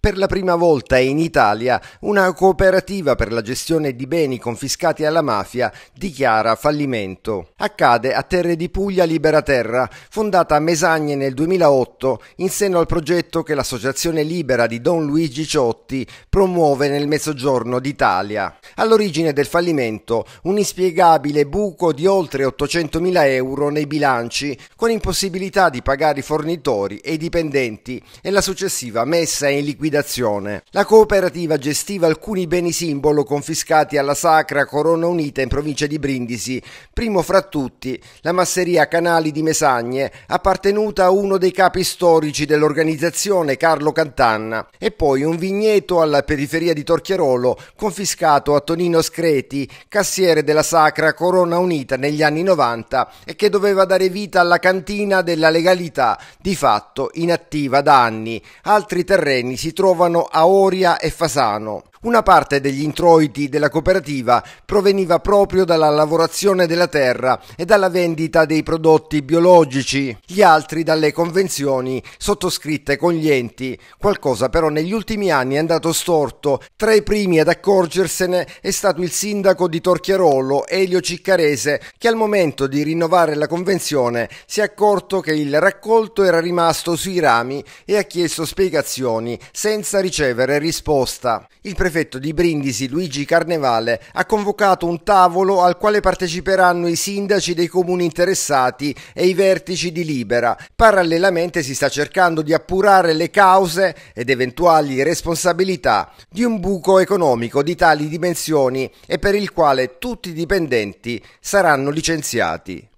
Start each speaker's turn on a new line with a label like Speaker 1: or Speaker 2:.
Speaker 1: Per la prima volta in Italia una cooperativa per la gestione di beni confiscati alla mafia dichiara fallimento. Accade a Terre di Puglia Libera Terra, fondata a Mesagne nel 2008 in seno al progetto che l'associazione libera di Don Luigi Ciotti promuove nel mezzogiorno d'Italia. All'origine del fallimento un inspiegabile buco di oltre 800.000 euro nei bilanci con impossibilità di pagare i fornitori e i dipendenti e la successiva messa in liquidazione liquidazione. La cooperativa gestiva alcuni beni simbolo confiscati alla Sacra Corona Unita in provincia di Brindisi, primo fra tutti la masseria Canali di Mesagne, appartenuta a uno dei capi storici dell'organizzazione Carlo Cantanna, e poi un vigneto alla periferia di Torchiarolo confiscato a Tonino Screti, cassiere della Sacra Corona Unita negli anni 90 e che doveva dare vita alla cantina della legalità, di fatto inattiva da anni. Altri terreni si trovano trovano Aoria e Fasano, una parte degli introiti della cooperativa proveniva proprio dalla lavorazione della terra e dalla vendita dei prodotti biologici, gli altri dalle convenzioni sottoscritte con gli enti. Qualcosa però negli ultimi anni è andato storto. Tra i primi ad accorgersene è stato il sindaco di Torchiarolo, Elio Ciccarese, che al momento di rinnovare la convenzione si è accorto che il raccolto era rimasto sui rami e ha chiesto spiegazioni senza ricevere risposta. Il prefetto di Brindisi Luigi Carnevale ha convocato un tavolo al quale parteciperanno i sindaci dei comuni interessati e i vertici di Libera. Parallelamente si sta cercando di appurare le cause ed eventuali responsabilità di un buco economico di tali dimensioni e per il quale tutti i dipendenti saranno licenziati.